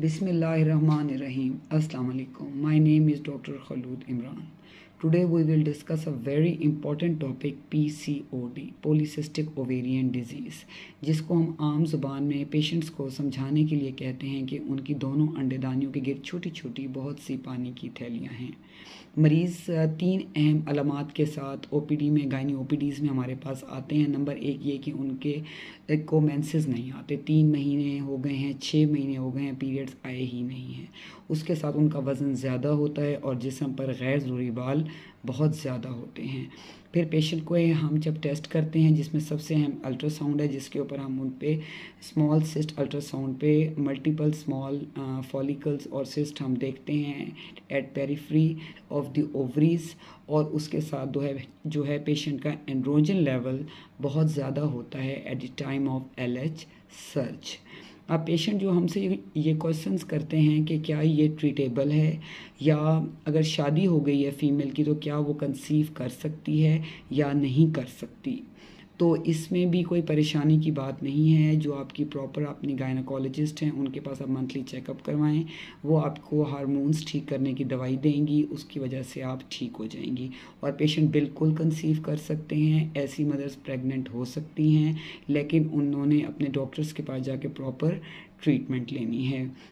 बिसमिल्लर रहीम माई वालेकुम name is doctor Khalood Imran today we will discuss a very important topic PCOD polycystic ovarian disease जिसको हम आम जुबान में पेशेंट्स को समझाने के लिए कहते हैं कि उनकी दोनों अंडेदानियों के गिर छोटी छोटी बहुत सी पानी की थैलियां हैं मरीज़ तीन अहम अलामत के साथ ओपीडी में गायनी ओपीडीज़ में हमारे पास आते हैं नंबर एक ये कि उनके को नहीं आते तीन महीने हो गए हैं छः महीने हो गए हैं पीरियड्स आए ही नहीं हैं उसके साथ उनका वज़न ज़्यादा होता है और जिसम पर गैर जरूरी बाल बहुत ज़्यादा होते हैं फिर पेशेंट को हम जब टेस्ट करते हैं जिसमें सबसे अहम अल्ट्रासाउंड है जिसके ऊपर हम उन पे स्मॉल सिस्ट अल्ट्रासाउंड पे मल्टीपल स्मॉल फॉलिकल्स और सिस्ट हम देखते हैं at periphery of the ovaries और उसके साथ जो है जो है पेशेंट का एंड्रोजन लेवल बहुत ज़्यादा होता है at the time of L search अब पेशेंट जो हमसे ये क्वेश्चन करते हैं कि क्या ये ट्रीटेबल है या अगर शादी हो गई है फीमेल की तो क्या वो कंसीव कर सकती है या नहीं कर सकती तो इसमें भी कोई परेशानी की बात नहीं है जो आपकी प्रॉपर अपनी गायनाकोलॉजिस्ट हैं उनके पास आप मंथली चेकअप करवाएं वो आपको हारमोन्स ठीक करने की दवाई देंगी उसकी वजह से आप ठीक हो जाएंगी और पेशेंट बिल्कुल कंसीव कर सकते हैं ऐसी मदर्स प्रेग्नेंट हो सकती हैं लेकिन उन्होंने अपने डॉक्टर्स के पास जाके प्रॉपर ट्रीटमेंट लेनी है